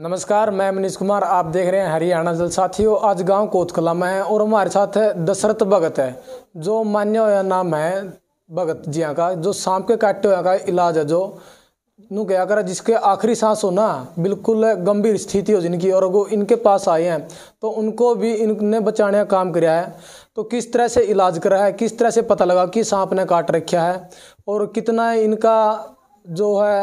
नमस्कार मैं मनीष कुमार आप देख रहे हैं हरियाणा जल साथियों आज गांव कोतकला में है और हमारे साथ है दशरथ भगत है जो मान्य हुआ नाम है भगत जी का जो सांप के काटे हुए का इलाज है जो नू क्या करा जिसके आखिरी सांस हो ना बिल्कुल गंभीर स्थिति हो जिनकी और वो इनके पास आए हैं तो उनको भी इनने बचाने का काम कराया है तो किस तरह से इलाज करा है किस तरह से पता लगा कि सांप ने काट रखा है और कितना इनका जो है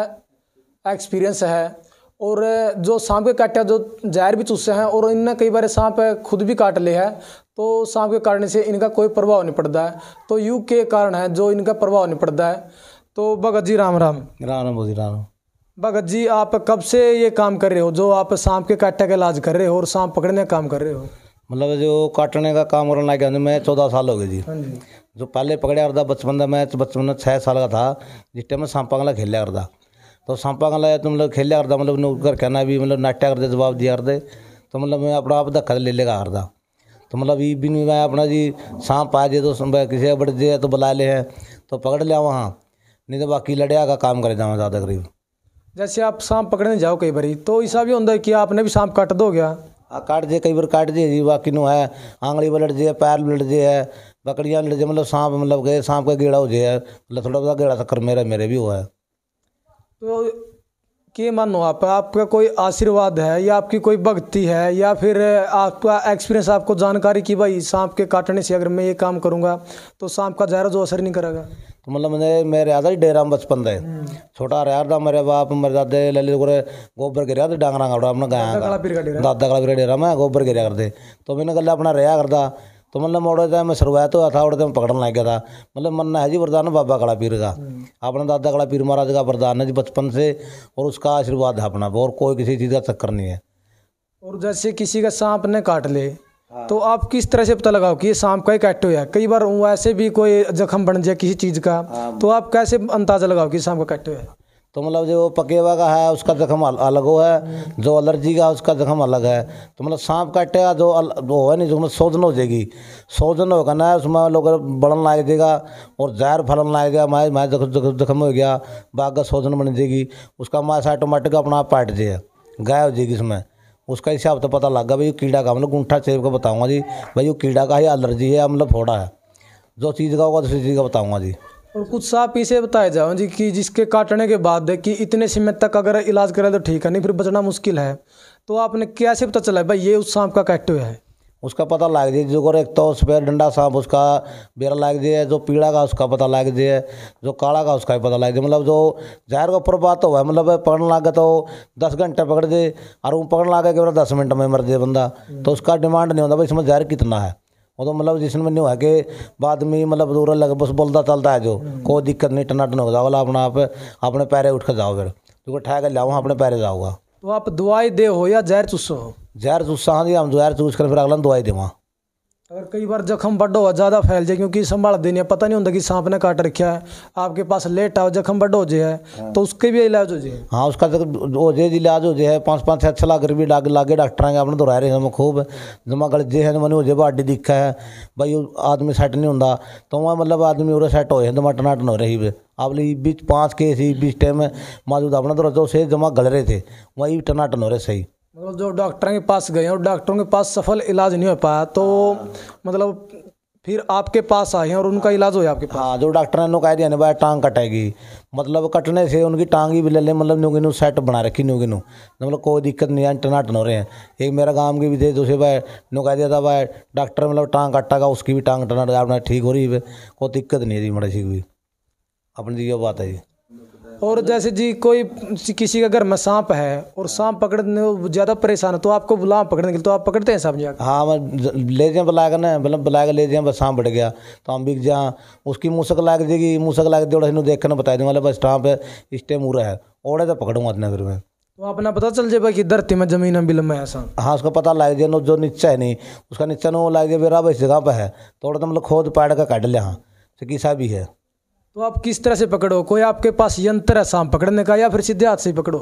एक्सपीरियंस है और जो सांप के काटे जो जहर भी चूसे हैं और इनने कई बार सांप खुद भी काट ले है तो सांप के काटने से इनका कोई प्रभाव नहीं पड़ता है तो युग के कारण है जो इनका प्रभाव नहीं पड़ता है तो भगत जी राम राम राम राम जी राम भगत जी आप कब से ये काम कर रहे हो जो आप सांप के काटे का इलाज कर रहे हो और सांप पकड़ने का काम कर रहे हो मतलब जो काटने का काम करना क्या मैं चौदह साल हो गए जी हाँ जो पहले पकड़े करता तो बचपन में मैं बचपन में छः साल का था जिस टाइम में सांप पकड़ा खेला करता तो सांपा का तो मतलब खेलिया करता मतलब नुकर कहना भी मतलब नाट्या करते जवाब दिया करते तो मतलब मैं अपना आप धक्का ले लेगा हारदा तो मतलब ये बिन मैं अपना जी सांप पा जे तो किसी बढ़ जे तो बुला ले है तो पकड़ लिया वहाँ नहीं तो बाकी लड़िया का काम करे जावा ज़्यादा करीब जैसे आप सांप पकड़ने जाओ कई बार तो ऐसा भी होता है कि आपने भी सांप काट दो गया हाँ काट जे कई बार काट जे जी बाकी नो है आंगड़ी पलट दिए पैर पलट जे है बकरियाँ लट जाए मतलब सांप मतलब गए सांप का गेड़ा हो जाए मतलब थोड़ा बहुत गेड़ा चक्कर मेरा मेरे भी हुआ है तो कि मानो आप आपका कोई आशीर्वाद है या आपकी कोई भक्ति है या फिर आपका एक्सपीरियंस आपको जानकारी कि भाई सांप के काटने से अगर मैं ये काम करूँगा तो सांप का जहरा जो असर नहीं करेगा तो मतलब मैंने मैं रहा था डेरा बचपन दे हम्म। छोटा रहा था मेरे बाप मेरे दादे ललित को गोबर गिरा था डांगरा अपना गाय दादा का डेरा मैं गोबर गिरा करते तो मैंने कल अपना रहा करता तो मतलब मोड़े था मैं सरवाया था उड़ते में पकड़ने लग गया था मतलब मन है जी वरदान बाबा कड़ा पीर का हम्म। अपना दादा कड़ा पीर महाराज का वरदान है जी बचपन से और उसका आशीर्वाद है अपना और कोई किसी चीज़ का चक्कर नहीं है और जैसे किसी का सांप ने काट ले हाँ। तो आप किस तरह से पता लगाओ कि ये सांप का ही काटो हो कई बार ऐसे भी कोई जख्म बन जाए किसी चीज़ का हाँ। तो आप कैसे अंदाजा लगाओ कि सांप का काटो हो तो मतलब जो पकेवा का है उसका जख्म अलग हो है जो एलर्जी का उसका जख्म अलग है तो मतलब सांप काटेगा जो वो है नहीं जो मतलब सोजन हो जाएगी सोजन होगा ना उसमें लोग बढ़न लाग देगा और जहर फलन लाग गया माए माए जख्म हो गया बाघ का सोजन बन जाएगी उसका से ऑटोमेटिक अपना आप पाट जाए गाय हो जाएगी उसमें उसका हिसाब तो पता लग गया भाई कीड़ा का मतलब गुंठा सेब का बताऊँगा जी भाई वो कीड़ा का ही एलर्जी है मतलब फोड़ा है जो चीज़ का होगा दूसरी चीज़ का बताऊँगा जी और कुछ साफ इसे बताया जाओ जी कि जिसके काटने के बाद कि इतने समय तक अगर इलाज करें तो ठीक है नहीं फिर बचना मुश्किल है तो आपने कैसे पता चला भाई ये उस सांप का कैटो है उसका पता लाग दिया जो एक तो सफेद डंडा सांप उसका बेरा लाग दिया जो पीड़ा का उसका पता लाग दिया जो काला का उसका भी पता लाग दिया मतलब जो जहर का ऊपर तो है मतलब पकड़ने लागे तो दस घंटे पकड़ दे और वो ला लागे कि दस मिनट में मर दे बंदा तो उसका डिमांड नहीं होता भाई इसमें जहर कितना है वो तो मतलब जिसमें नहीं है कि बाद में मतलब दूर लग बस बोलता चलता है जो कोई दिक्कत नहीं टन हो जाओ अपना आप अपने पैरे उठ कर जाओ फिर क्योंकि ठा कर जाऊँ अपने पैरे जाओगा तो आप दवाई दे हो या जहर चूसो जहर चूसा हाँ जी हम जहर चूस कर फिर अगला दवाई देवा अगर कई बार जख्म बड्डो हो ज़्यादा फैल जाए क्योंकि संभालते नहीं पता नहीं होता कि सांप ने काट रखा है आपके पास लेट आओ जख्म बड्डो हो जाए हाँ। तो उसके भी इलाज हो जाए हाँ उसका तो हो जाए इलाज हो जाए पाँच पाँच छः छः लाख रुपये डाक लागे डॉक्टर के अपने दोहरा तो रहे हैं खूब जमा गल जे है मैंने हो जाए हड्डी दिखा है भाई आदमी सैट नहीं होंगे तो वह मतलब आदमी उरा सैट हो जाए तो टनाटन हो रही आप बीच पाँच केस बीच टाइम मौजूद अपना दौरा तो जो से जमा गल रहे थे वही टनाटन हो रहे सही मतलब जो डॉक्टर के पास गए और डॉक्टरों के पास सफल इलाज नहीं हो पाया तो हाँ। मतलब फिर आपके पास आए हैं और उनका इलाज हो आपके पास हाँ जो डॉक्टर ने कह दिया भाई टांग कटेगी मतलब कटने से उनकी टांग ही भी ले मतलब न्यूगिनू सेट बना रखी न्यूगिनू मतलब कोई दिक्कत नहीं है टनाटन हो रहे हैं एक मेरा गांव के भी थे दूसरे भाई नो कह दिया था भाई डॉक्टर मतलब टांग कटेगा उसकी भी टांग टनाट आपने ठीक हो रही है कोई दिक्कत नहीं है जी मड़े सी भी अपनी जी बात है जी और जैसे जी कोई किसी का घर में सांप है और हाँ। सांप पकड़ने ज़्यादा परेशान है तो आपको बुला पकड़ने के लिए तो आप पकड़ते हैं सांप जाकर हाँ ले जाए बुला ना मतलब बुला ले जाए बस सांप बढ़ गया तो हम बिक जा उसकी मूसक लाग देगी मूसक लाग दे और देखकर बता दें मतलब बस स्टाम्प है इस टाइम उड़ा है ओड़े तो पकड़ूंगा इतने फिर मैं तो अपना पता चल जाए कि धरती में जमीन है बिल में ऐसा हाँ उसका पता लग जाए जो नीचा है नहीं उसका नीचा नो लग जाए बेरा भाई जगह पर है थोड़ा तो, तो मतलब खोद पाड़ का काट लिया हाँ सिकी तो सा भी है तो आप किस तरह से पकड़ो कोई आपके पास यंत्र है सांप पकड़ने का या फिर सीधे हाथ से पकड़ो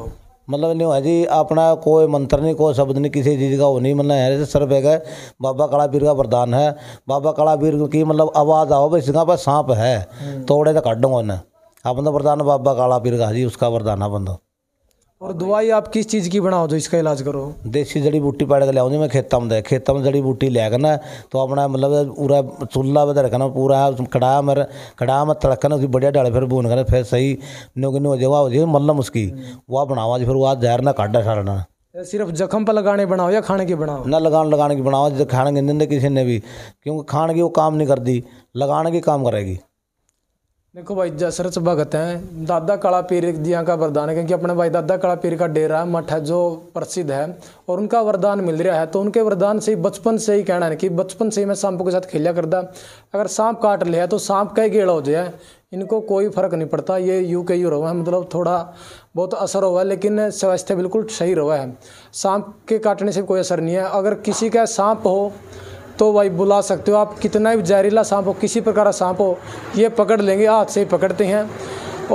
मतलब नहीं है जी अपना कोई मंत्र नहीं कोई शब्द नहीं किसी चीज़ का वो नहीं मना मतलब है जैसे सर्फ है बाबा काला पीर का वरदान है बाबा काला पीर की मतलब आवाज़ आओ भाई सिंह पर सांप है हम्म। तोड़े तो काट उन्हें अपना मतलब वरदान बाबा काला पीर का जी उसका वरदान है बंदो और दवाई आप किस चीज़ की बनाओ तो इसका इलाज करो देसी जड़ी बूटी पाड़ के लिया मैं खेतों में खेतों में जड़ी बूटी लिया करना तो अपना मतलब पूरा चूल्हा में रखना पूरा कड़ा मेरा कड़ाह में तड़कना उसकी बढ़िया डाल फिर भून कर फिर सही नुग नु हो हो जाए मल्लम उसकी वह बनावा फिर वह जहर ना काटा सारना सिर्फ जख्म पर लगाने बनाओ या खाने के बनाओ ना लगाने लगाने की बनाओ जैसे खाने के किसी ने भी क्योंकि खाने की वो काम नहीं करती लगाने की काम करेगी देखो भाई जसरत भगत हैं दादा काला पीर जिया का वरदान है क्योंकि अपने भाई दादा काला पीर का डेरा मठ है जो प्रसिद्ध है और उनका वरदान मिल रहा है तो उनके वरदान से ही बचपन से ही कहना है कि बचपन से ही मैं सांपों के साथ खेला करता अगर सांप काट लिया तो सांप का ही गेड़ा हो जाए इनको कोई फर्क नहीं पड़ता ये यू के यू रवा है मतलब थोड़ा बहुत असर हुआ है लेकिन स्वास्थ्य बिल्कुल सही रवा है सांप के काटने से कोई असर नहीं है अगर किसी का सांप हो तो भाई बुला सकते हो आप कितना भी जहरीला सांप हो किसी प्रकार का सांप हो ये पकड़ लेंगे हाथ से ही पकड़ते हैं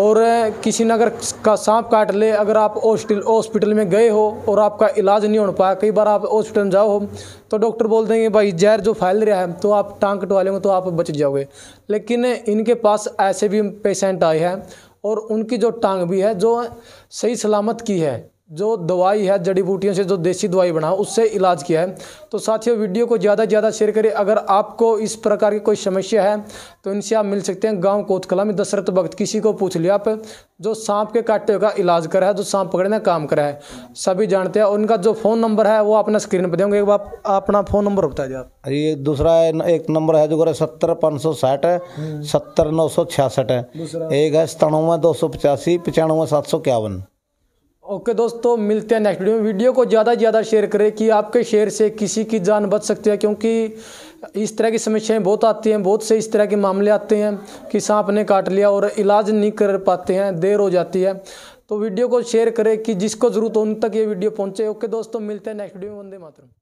और किसी ने अगर का सांप काट ले अगर आप हॉस्टल हॉस्पिटल में गए हो और आपका इलाज नहीं हो पाया कई बार आप हॉस्पिटल में जाओ हो तो डॉक्टर बोल देंगे भाई जहर जो फैल रहा है तो आप टांग कटवा लेंगे तो आप बच जाओगे लेकिन इनके पास ऐसे भी पेशेंट आए हैं और उनकी जो टांग भी है जो सही सलामत की है जो दवाई है जड़ी बूटियों से जो देसी दवाई बना उससे इलाज किया है तो साथियों वीडियो को ज़्यादा से ज़्यादा शेयर करें अगर आपको इस प्रकार की कोई समस्या है तो इनसे आप मिल सकते हैं गांव कोतकला में दशरथ भक्त किसी को पूछ लिया आप जो सांप के काटे का इलाज करा है जो सांप पकड़ने का काम करा है सभी जानते हैं उनका जो फ़ोन नंबर है वो अपना स्क्रीन पर देंगे आप अपना फ़ोन नंबर बता दिया आप ये दूसरा एक नंबर है जो करे सत्तर पाँच सौ साठ है हम्म। सत्तर नौ सौ छियासठ है एक है सतानवे दो सौ पचासी पचानवे सात सौ इक्यावन ओके दोस्तों मिलते हैं नेक्स्ट वीडियो में वीडियो को ज़्यादा से ज़्यादा शेयर करें कि आपके शेयर से किसी की जान बच सकती है क्योंकि इस तरह की समस्याएं बहुत आती हैं बहुत से इस तरह के मामले आते हैं कि सांप ने काट लिया और इलाज नहीं कर पाते हैं देर हो जाती है तो वीडियो को शेयर करें कि जिसको ज़रूरत हो उन तक ये वीडियो पहुँचे ओके दोस्तों मिलते हैं नेक्स्ट वीडियो में वंदे मातरम